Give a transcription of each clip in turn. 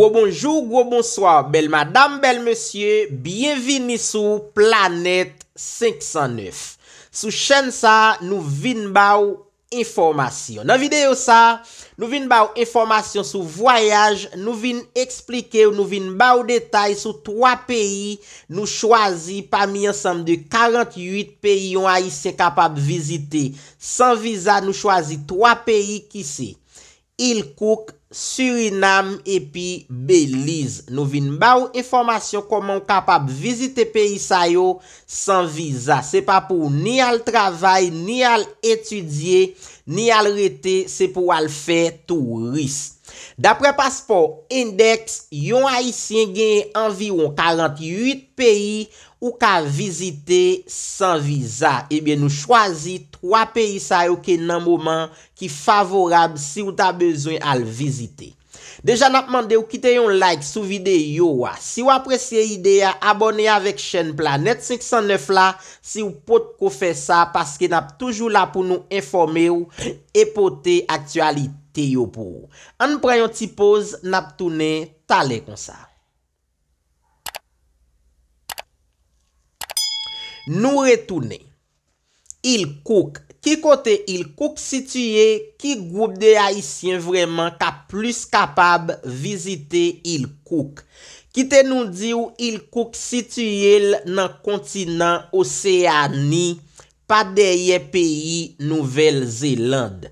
Gwo bonjou, gwo bonsoi, bel madame, bel monsye, bienvini sou Planet 509. Sou chen sa, nou vin ba ou informasyon. Nan video sa, nou vin ba ou informasyon sou voyaj, nou vin eksplike ou nou vin ba ou detay sou 3 peyi nou chwazi pa mi ansam de 48 peyi yon a yi se kapab vizite. San viza, nou chwazi 3 peyi ki se Ilkouk, Surinam epi Belize. Nou vin ba ou informasyon koman kapab vizite peyi sa yo san viza. Se pa pou ni al travay, ni al etudye, ni al rete, se pou al fe touris. Dapre paspor indeks, yon haisyen genye anviron 48 peyi. Ou ka vizite san viza, ebyen nou chwazi 3 peyi sa yo ke nan mouman ki favorab si ou ta bezwen al vizite. Deja nap mande ou kite yon like sou videyo wa. Si ou apresye ideya, abone avek chen planet 609 la si ou pot ko fe sa paske nap toujou la pou nou informe ou epote aktualite yo pou ou. An nou preyon ti pose, nap toune tale kon sa. Nou retoune, Ilkouk. Ki kote Ilkouk sitye, ki goup de Haitien vreman ka plus kapab vizite Ilkouk? Ki te nou di ou Ilkouk sitye nan kontinant Oceani, pa deye peyi Nouvel Zeland.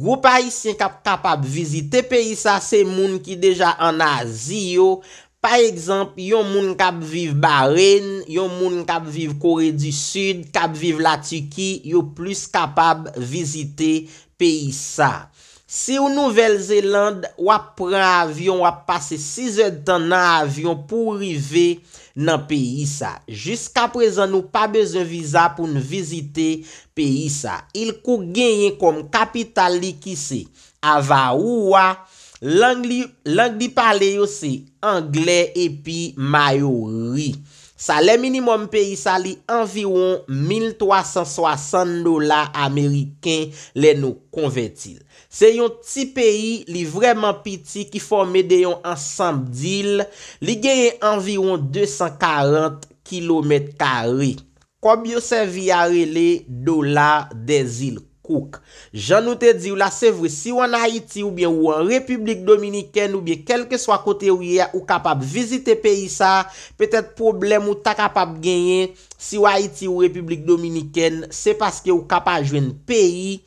Goup Haitien kap kapab vizite peyi sa se moun ki deja an azi yo, Pa ekzamp, yon moun kab vive Bahreyn, yon moun kab vive Kore du Sud, kab vive Latiki, yon plus kapab vizite pe isa. Si ou Nouvel Zeland wap pran avyon, wap pase 6 e de tan nan avyon pou rive nan pe isa. Jiska prezan nou pa beze viza pou nou vizite pe isa. Il kou genye kom kapitali ki se ava ou wap. Lang di pale yo se Angle epi Mayori. Sa le minimum peyi sa li environ 1360 dolar Ameriken le nou konve til. Se yon ti peyi li vreman piti ki fòmè deyon ansam di il, li genye environ 240 km2. Kom yo se viyare le dolar dezil? Jan nou te di ou la se vre si ou an Haiti ou bie ou an Republik Dominiken ou bie kelke swa kote ou ye ou kapab vizite peyi sa, petet problem ou ta kapab genyen si ou Haiti ou Republik Dominiken se paske ou kapab jwen peyi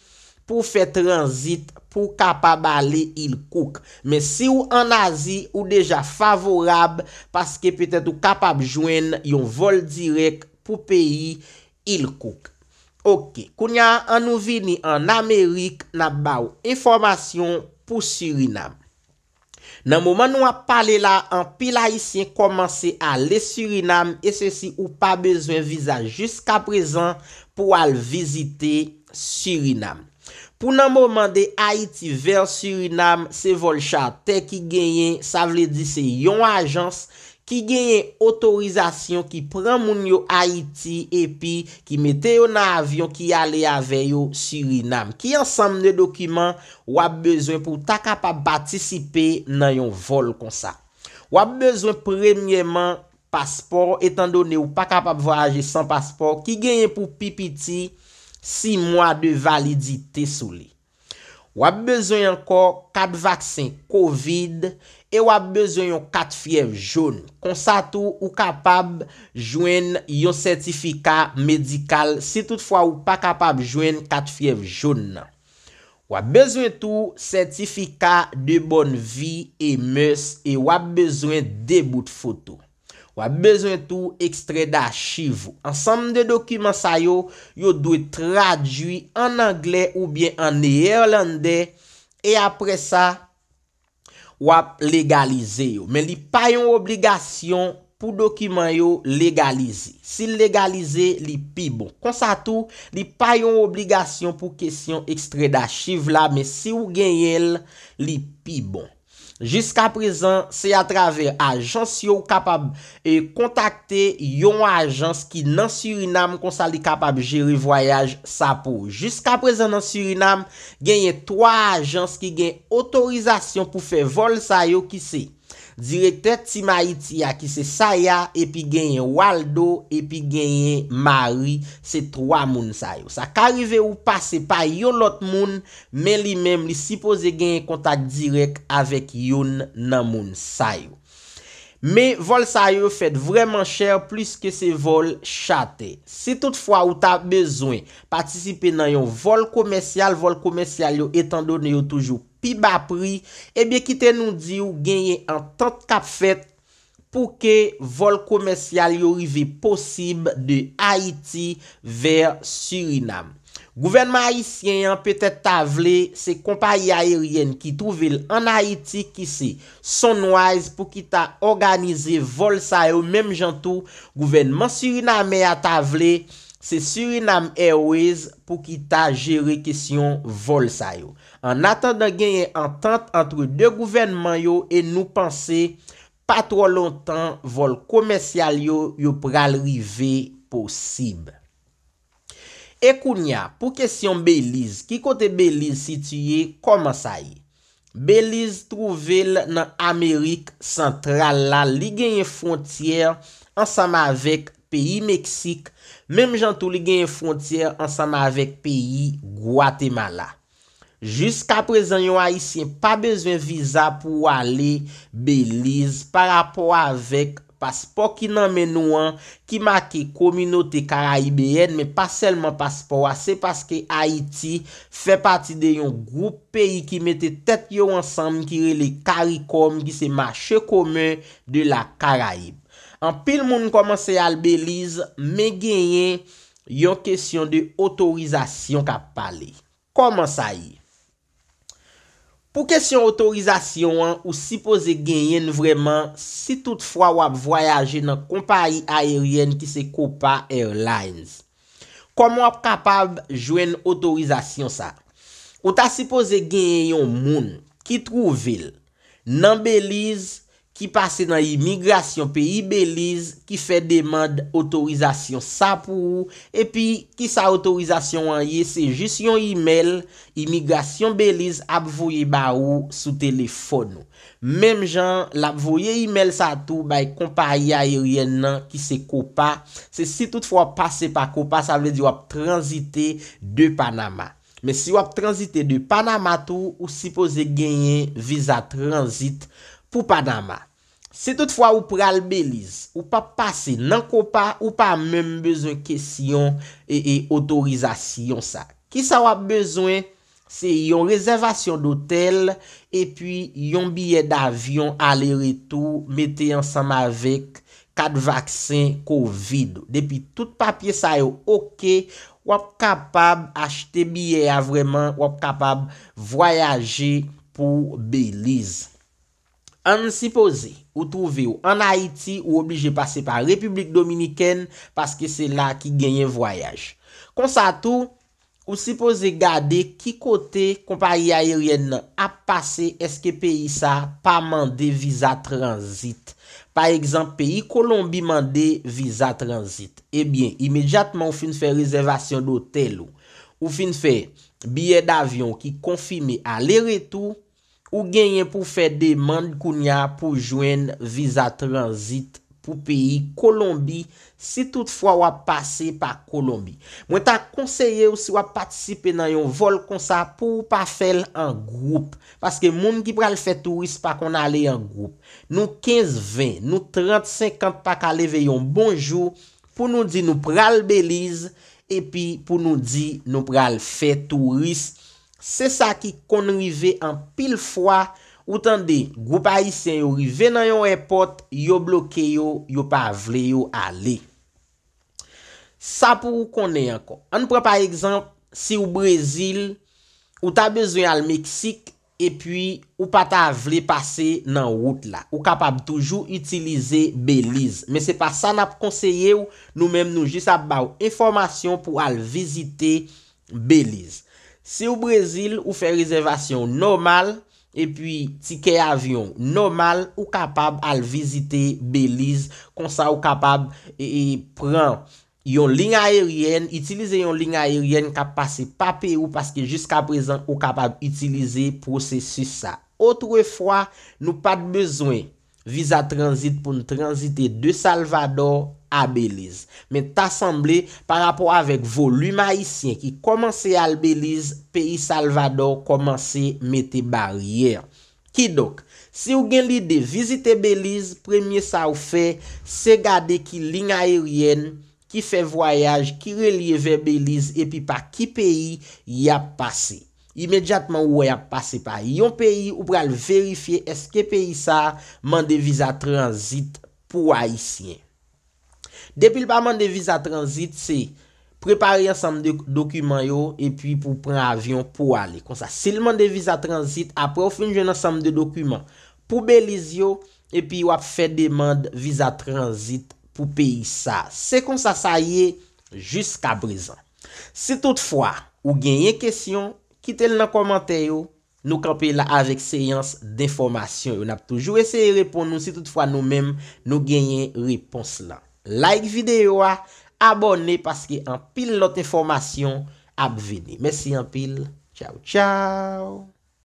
pou fe transit pou kapab ale il kouk. Men si ou an Azi ou deja favorab paske petet ou kapab jwen yon vol direk pou peyi il kouk. Ok, kou nya an nou vini an Amerik nan ba ou informasyon pou Suriname. Nan mouman nou a pale la an pil Haitien komanse a le Suriname e se si ou pa bezwen viza jiska prezan pou al vizite Suriname. Pou nan mouman de Haiti ver Suriname, se volcha te ki genyen, sa vle di se yon ajans, Ki genye otorizasyon ki pran moun yo Haiti epi ki mete yo nan avyon ki ale aveyo Suriname. Ki ansamne dokiman wap bezwen pou ta kapab patisipe nan yon vol konsa. Wap bezwen premye man paspor etan do ne ou pa kapab voyaje san paspor. Ki genye pou pipiti 6 mwa de validite sou li. Wap bezwen yon kor 4 vaksin COVID-19. E wap bezwen yon katfiev joun. Konsato ou kapab jwen yon sertifika medikal. Si toutfwa ou pa kapab jwen katfiev joun nan. Wap bezwen tou sertifika de bon vi emes. E wap bezwen debout foto. Wap bezwen tou ekstreda chiv. Ensam de dokiman sa yo. Yo dwe tradwi an angle ou bien an eyerlande. E apre sa... wap legalize yo. Men li pa yon obligasyon pou dokiman yo legalize. Si legalize, li pi bon. Konsa tou, li pa yon obligasyon pou kesyon ekstreda chiv la, men si ou gen yel, li pi bon. Jiska prezen se atrave ajans yo kapab e kontakte yon ajans ki nan Surinam konsali kapab jiri voyaj sa pou. Jiska prezen nan Surinam genye 3 ajans ki genye otorizasyon pou fe vol sa yo ki se. Direkter Tima Iti ya ki se saya epi genye Waldo epi genye Mari se 3 moun sayo. Sa karive ou pa se pa yon lot moun men li mem li sipoze genye kontak direk avek yon nan moun sayo. Me vol sa yo fèt vreman chèr plis ke se vol chate. Si toutfwa ou ta bezwen patisipe nan yo vol komensyal, vol komensyal yo etan don yo toujou pi ba pri, ebye kite nou di yo genye an 34 fèt pou ke vol komensyal yo rive posib de Haiti ver Suriname. Gouvenman Haitien yon petet ta vle, se kompaye ayeryen ki touvel an Haiti ki se son waz pou ki ta organize vol sayo. Mem jantou, gouvenman Suriname ya ta vle, se Suriname Airways pou ki ta jere kesyon vol sayo. An atan de genye antante antre de gouvenman yo e nou panse, pa tro lontan vol komensyal yo yo pralrive posib. Ekounia, pou kesyon Belize, ki kote Belize sitye, koman sa yi? Belize trouvel nan Amerik Sentral la, li gen yon fontyer ansama vek peyi Meksik, menm jantou li gen yon fontyer ansama vek peyi Guatemala. Jiska prezen yon a yisye, pa bezwen viza pou ale Belize par apwa vek Paspo ki nan menou an ki make kominote karaib e yen men passelman paspo wa se paske Haiti fe pati de yon group peyi ki mete tet yon ansam ki rele karikom ki se mache komen de la karaib. An pil moun komanse albelize men genyen yon kesyon de otorizasyon ka pale. Koman sa yi? Po kesyon otorizasyon an, ou sipoze genyen vreman si toutfwa wap voyaje nan kompayi aeryen ki se Kopa Airlines. Kom wap kapab jwen otorizasyon sa? Ou ta sipoze genyen yon moun ki trou vil nan Belize, ki pase nan yi migrasyon pe yi belize, ki fe demande otorizasyon sa pou ou, epi ki sa otorizasyon an ye, se jis yon yi mel, yi migrasyon belize ap voye ba ou sou telefono. Mem jan, la voye yi mel sa tou, bay kompa ya yi rien nan ki se kopa, se si tout fwa pase pa kopa, sa vle di wap transite de Panama. Men si wap transite de Panama tou, ou si pose genye viza transit, Pou Panama, se tout fwa ou pral Belize, ou pa pase nan ko pa, ou pa menm bezwen kesyon e, e otorizasyon sa. Ki sa wap bezwen, se yon rezervasyon dotel, e pi yon biye davyon ale retou, mette yon sam avek kat vaksen kovid. Depi tout papye sa yo okey, wap kapab achete biye a vreman, wap kapab voyaje pou Belize. An si pose, ou trove ou an Haiti ou oblije pase pa Republik Dominiken paske se la ki genye voyaj. Konsatu, ou si pose gade ki kote kompari ayeryen nan ap pase eske peyi sa pa mande visa transit. Par exemple, peyi Kolombi mande visa transit. Ebyen, imedjatman ou fin fe rezervasyon do tel ou. Ou fin fe, biye davyon ki konfime ale retou, Ou genyen pou fè demande koun ya pou jwen visa transit pou peyi Kolombi si toutfwa wap pase pa Kolombi. Mwen ta konseye ou si wap patisipe nan yon vol konsa pou ou pa fèl an group. Paske moun ki pral fè turist pa kon ale an group. Nou 15-20, nou 30-50 pa ka leve yon bonjou pou nou di nou pral Belize e pi pou nou di nou pral fè turist Kolombi. Se sa ki kon rive an pil fwa, ou tan de, gwo pa isen yo rive nan yon repot, yo bloke yo, yo pa vle yo ale. Sa pou ou konen yon kon. An nou pre par exemple, si ou Brazil, ou ta bezwen al Meksik, e pi ou pa ta vle pase nan route la. Ou kapab toujou itilize Belize. Men se pa sa na pou konseye ou nou menm nou jisab ba ou informasyon pou al vizite Belize. Se ou Brezil ou fe rezervasyon nomal e pi tike avyon nomal, ou kapab al vizite Belize. Kon sa ou kapab e, e pren yon lin aeryen, itilize yon lin aeryen ka pase pa Peru paske jiska prezent ou kapab itilize prosesu sa. Otre fwa nou pat bezwen visa transit pou nou transite de Salvador ou A Belize. Men t'assemble par rapport avèk volume Aisyen ki komanse al Belize, peyi Salvador komanse mette baryer. Ki dok? Se ou gen li de vizite Belize, premye sa ou fe, se gade ki lin aeryen, ki fe voyaj, ki relie ve Belize, epi pa ki peyi ya pase. Imediatman ou ya pase pa yon peyi, ou pral verifiye eske peyi sa mande vizat transit pou Aisyen. Depi l pa mande visa transit, se prepari ansam de dokumen yo, epi pou pran avyon pou ale. Kon sa, se l mande visa transit, ap profi nou jen ansam de dokumen pou belize yo, epi wap fe demande visa transit pou peyi sa. Se kon sa, sa ye, jiska brezan. Se toutfwa, ou genye kesyon, kite l nan komante yo, nou kampe la avek seyans de informasyon. Yo nap toujou eseye repon nou si toutfwa nou menm nou genye repons la. Like videwa, abone paske an pil lote informasyon ap vene. Mese an pil, chow chow.